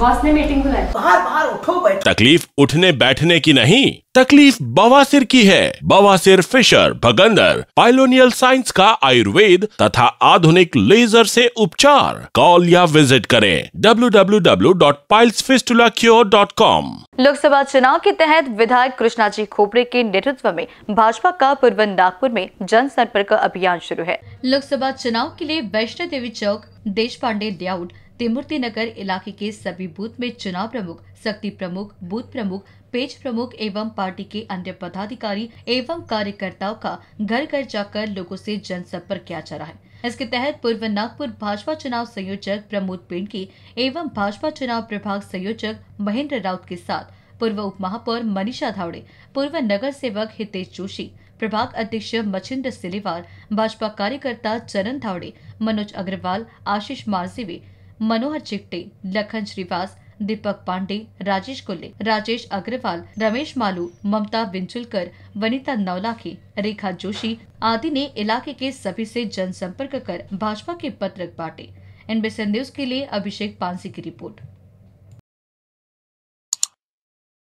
boss ने meeting बुलाई बाहर बाहर उठो बैठ तकलीफ उठने बैठने की नहीं तकलीफ बवासीर की है बवासीर फिशर भगंदर पाइलोनियल साइंस का आयुर्वेद तथा आधुनिक लेजर से उपचार कॉल या विजिट करें www.pilesfistulacure.com लोकसभा चुनाव के तहत विधायक कृष्णा जी खोपड़े के नेतृत्व में भाजपा का पूर्व नागपुर में जनसंपर्क अभियान शुरू है लोकसभा चुनाव के लिए वैष्णो देवी चौक देश पांडे दयाउड तिमूर्ति नगर इलाके के सभी बूथ में चुनाव प्रमुख शक्ति प्रमुख बूथ प्रमुख पेज प्रमुख एवं पार्टी के अन्य पदाधिकारी एवं कार्यकर्ताओं का घर घर जाकर लोगों से जनसंपर्क किया जा रहा है इसके तहत पूर्व नागपुर भाजपा चुनाव संयोजक प्रमोद पेंडकी एवं भाजपा चुनाव प्रभाग संयोजक महेंद्र राउत के साथ पूर्व उप महापौर मनीषा धावड़े पूर्व नगर सेवक हितेश जोशी प्रभाग अध्यक्ष मछिंद्र सिलेवार भाजपा कार्यकर्ता चरण धावड़े मनोज अग्रवाल आशीष मारसेवी मनोहर चिकटे लखन श्रीवास दीपक पांडे राजेश कोल्ले राजेश अग्रवाल रमेश मालू ममता बिंचुलकर वनिता नवलाखे रेखा जोशी आदि ने इलाके के सभी से जनसंपर्क कर भाजपा के पत्रक बांटे एनबीसी न्यूज के लिए अभिषेक पांसी की रिपोर्ट